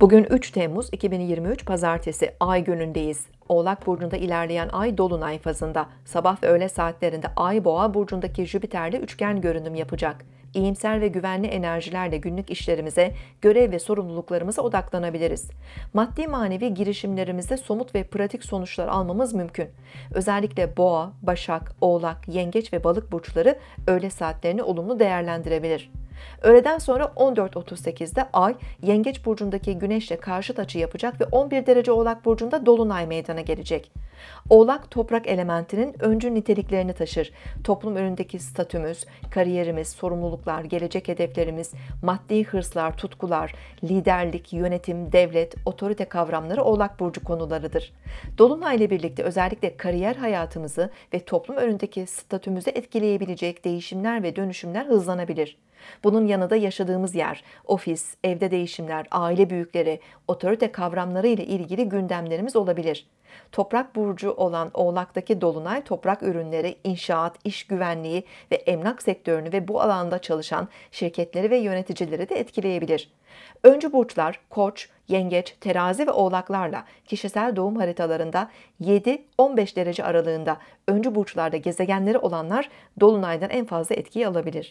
Bugün 3 Temmuz 2023 Pazartesi ay günündeyiz. Oğlak Burcu'nda ilerleyen ay Dolunay fazında. Sabah ve öğle saatlerinde ay Boğa Burcu'ndaki Jüpiter'de üçgen görünüm yapacak. İyimser ve güvenli enerjilerle günlük işlerimize, görev ve sorumluluklarımıza odaklanabiliriz. Maddi manevi girişimlerimizde somut ve pratik sonuçlar almamız mümkün. Özellikle boğa, başak, oğlak, yengeç ve balık burçları öğle saatlerini olumlu değerlendirebilir. Öğleden sonra 14.38'de Ay Yengeç burcundaki Güneşle karşıt açı yapacak ve 11 derece Oğlak burcunda dolunay meydana gelecek. Oğlak toprak elementinin öncü niteliklerini taşır. Toplum önündeki statümüz, kariyerimiz, sorumluluklar, gelecek hedeflerimiz, maddi hırslar, tutkular, liderlik, yönetim, devlet, otorite kavramları Oğlak burcu konularıdır. Dolunay ile birlikte özellikle kariyer hayatımızı ve toplum önündeki statümüzü etkileyebilecek değişimler ve dönüşümler hızlanabilir. Bu bunun yanı da yaşadığımız yer, ofis, evde değişimler, aile büyükleri, otorite kavramları ile ilgili gündemlerimiz olabilir. Toprak burcu olan Oğlak'taki dolunay toprak ürünleri, inşaat, iş güvenliği ve emlak sektörünü ve bu alanda çalışan şirketleri ve yöneticileri de etkileyebilir. Öncü burçlar Koç, Yengeç, Terazi ve Oğlaklarla kişisel doğum haritalarında 7-15 derece aralığında öncü burçlarda gezegenleri olanlar dolunaydan en fazla etkiyi alabilir.